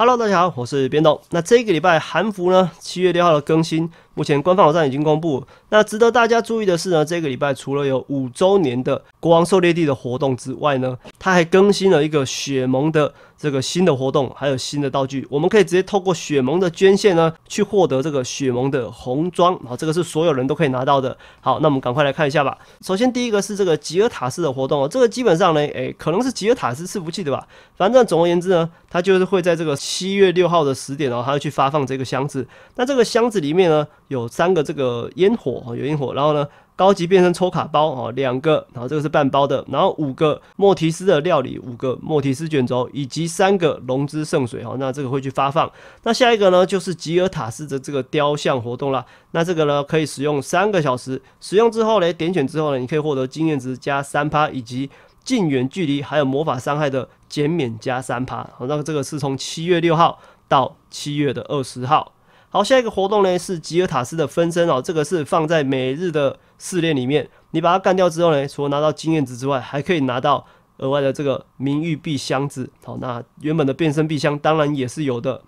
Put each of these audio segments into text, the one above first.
Hello，大家好，我是边栋。那这个礼拜韩服呢，七月六号的更新。目前官方网站已经公布。那值得大家注意的是呢，这个礼拜除了有五周年的国王狩猎地的活动之外呢，它还更新了一个雪盟的这个新的活动，还有新的道具。我们可以直接透过雪盟的捐献呢，去获得这个雪盟的红装啊，这个是所有人都可以拿到的。好，那我们赶快来看一下吧。首先第一个是这个吉尔塔斯的活动哦，这个基本上呢，诶，可能是吉尔塔斯伺服器对吧？反正总而言之呢，它就是会在这个七月六号的十点哦，它去发放这个箱子。那这个箱子里面呢？有三个这个烟火，有烟火，然后呢，高级变身抽卡包啊，两个，然后这个是半包的，然后五个莫提斯的料理，五个莫提斯卷轴，以及三个龙之圣水哦，那这个会去发放。那下一个呢，就是吉尔塔斯的这个雕像活动啦，那这个呢，可以使用三个小时，使用之后呢，点选之后呢，你可以获得经验值加三趴，以及近远距离还有魔法伤害的减免加三趴。好，那这个是从七月六号到七月的二十号。好，下一个活动呢是吉尔塔斯的分身哦，这个是放在每日的试炼里面。你把它干掉之后呢，除了拿到经验值之外，还可以拿到额外的这个名誉币箱子。好，那原本的变身币箱当然也是有的。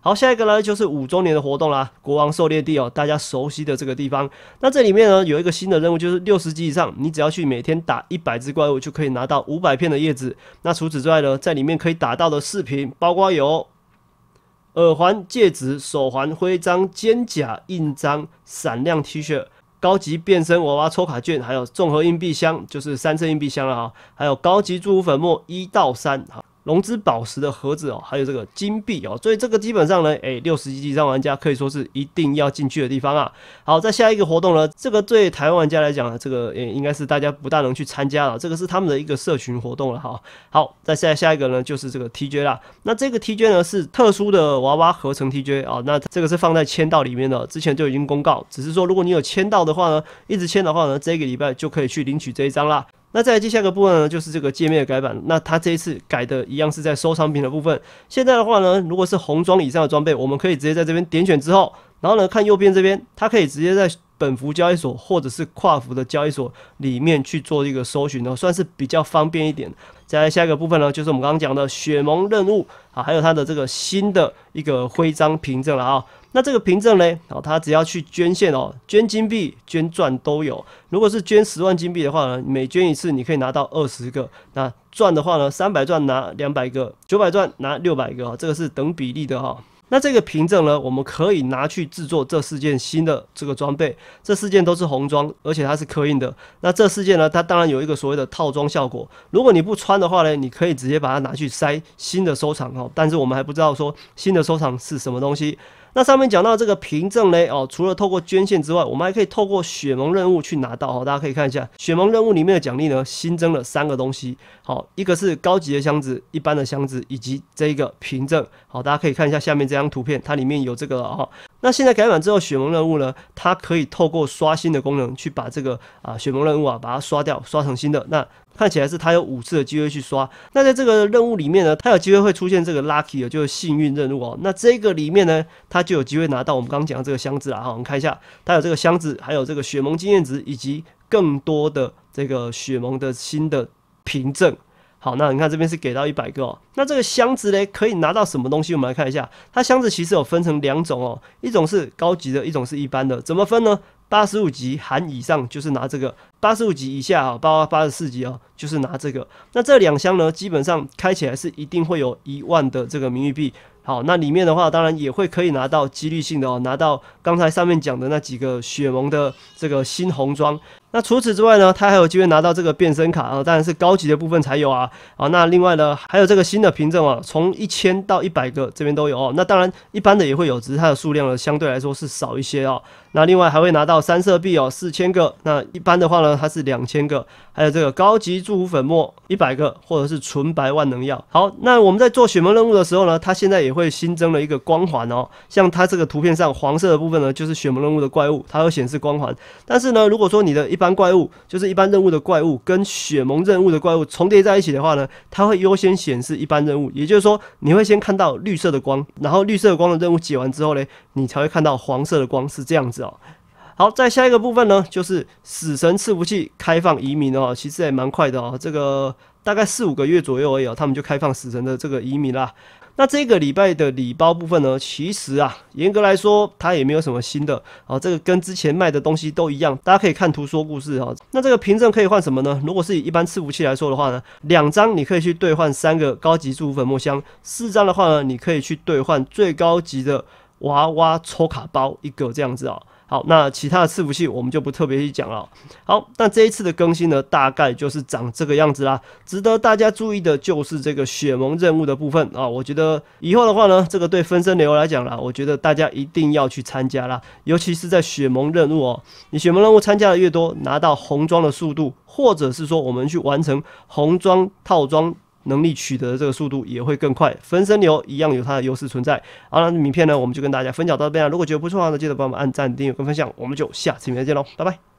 好，下一个呢就是五周年的活动啦，国王狩猎地哦，大家熟悉的这个地方。那这里面呢有一个新的任务，就是六十级以上，你只要去每天打一百只怪物，就可以拿到五百片的叶子。那除此之外呢，在里面可以打到的饰品，包括有。耳环、戒指、手环、徽章、肩甲、印章、闪亮 T 恤、高级变身娃娃抽卡券，还有综合硬币箱，就是三色硬币箱了哈。还有高级祝福粉末一到三哈。融资宝石的盒子哦，还有这个金币哦，所以这个基本上呢，诶，六十级以上玩家可以说是一定要进去的地方啊。好，在下一个活动呢，这个对台湾玩家来讲呢，这个也应该是大家不大能去参加了，这个是他们的一个社群活动了哈。好，再下下一个呢就是这个 TJ 啦。那这个 TJ 呢是特殊的娃娃合成 TJ 啊，那这个是放在签到里面的，之前就已经公告，只是说如果你有签到的话呢，一直签的话呢，这个礼拜就可以去领取这一张啦。那在接下个部分呢，就是这个界面的改版。那它这一次改的一样是在收藏品的部分。现在的话呢，如果是红装以上的装备，我们可以直接在这边点选之后，然后呢看右边这边，它可以直接在本服交易所或者是跨服的交易所里面去做一个搜寻，然后算是比较方便一点。再来下一个部分呢，就是我们刚刚讲的雪盟任务啊，还有它的这个新的一个徽章凭证了啊。那这个凭证嘞，哦，他只要去捐献哦，捐金币、捐钻都有。如果是捐十万金币的话呢，每捐一次你可以拿到二十个。那钻的话呢，三百钻拿两百个，九百钻拿六百个这个是等比例的哈。那这个凭证呢，我们可以拿去制作这四件新的这个装备，这四件都是红装，而且它是刻印的。那这四件呢，它当然有一个所谓的套装效果。如果你不穿的话呢，你可以直接把它拿去塞新的收藏哦。但是我们还不知道说新的收藏是什么东西。那上面讲到这个凭证呢，哦，除了透过捐献之外，我们还可以透过雪盟任务去拿到哦。大家可以看一下雪盟任务里面的奖励呢，新增了三个东西。好，一个是高级的箱子，一般的箱子，以及这一个凭证。好，大家可以看一下下面这样。张图片，它里面有这个了哈。那现在改版之后，雪盟任务呢，它可以透过刷新的功能去把这个啊雪盟任务啊，把它刷掉，刷成新的。那看起来是它有五次的机会去刷。那在这个任务里面呢，它有机会会出现这个 lucky 也就是幸运任务哦。那这个里面呢，它就有机会拿到我们刚刚讲的这个箱子了哈。我们看一下，它有这个箱子，还有这个雪盟经验值，以及更多的这个雪盟的新的凭证。好，那你看这边是给到一百个哦。那这个箱子嘞，可以拿到什么东西？我们来看一下，它箱子其实有分成两种哦，一种是高级的，一种是一般的。怎么分呢？八十五级含以上就是拿这个，八十五级以下啊，八八八十四级啊，就是拿这个。那这两箱呢，基本上开起来是一定会有一万的这个名誉币。好，那里面的话，当然也会可以拿到几率性的哦，拿到刚才上面讲的那几个雪萌的这个新红装。那除此之外呢，他还有机会拿到这个变身卡啊，当然是高级的部分才有啊。好，那另外呢，还有这个新的凭证啊，从一千到一百个，这边都有哦。那当然一般的也会有，只是它的数量呢相对来说是少一些哦。那另外还会拿到三色币哦，四千个。那一般的话呢，它是两千个，还有这个高级祝福粉末一百个，或者是纯白万能药。好，那我们在做血门任务的时候呢，它现在也会新增了一个光环哦。像它这个图片上黄色的部分呢，就是血门任务的怪物，它会显示光环。但是呢，如果说你的一一般怪物就是一般任务的怪物，跟血盟任务的怪物重叠在一起的话呢，它会优先显示一般任务，也就是说你会先看到绿色的光，然后绿色的光的任务解完之后呢，你才会看到黄色的光，是这样子哦。好，在下一个部分呢，就是死神伺服器开放移民哦，其实也蛮快的哦，这个。大概四五个月左右而已啊，他们就开放死神的这个移民啦。那这个礼拜的礼包部分呢，其实啊，严格来说它也没有什么新的啊，这个跟之前卖的东西都一样。大家可以看图说故事啊。那这个凭证可以换什么呢？如果是以一般伺服器来说的话呢，两张你可以去兑换三个高级祝福粉末箱，四张的话呢，你可以去兑换最高级的娃娃抽卡包一个这样子啊。好，那其他的伺服器我们就不特别去讲了。好，那这一次的更新呢，大概就是长这个样子啦。值得大家注意的就是这个雪盟任务的部分啊，我觉得以后的话呢，这个对分身流来讲啦，我觉得大家一定要去参加啦，尤其是在雪盟任务哦，你雪盟任务参加的越多，拿到红装的速度，或者是说我们去完成红装套装。能力取得的这个速度也会更快，分身流一样有它的优势存在。好了，名片呢我们就跟大家分享到这边了。如果觉得不错的话呢，记得帮我们按赞、订阅跟分享。我们就下期影片见喽，拜拜。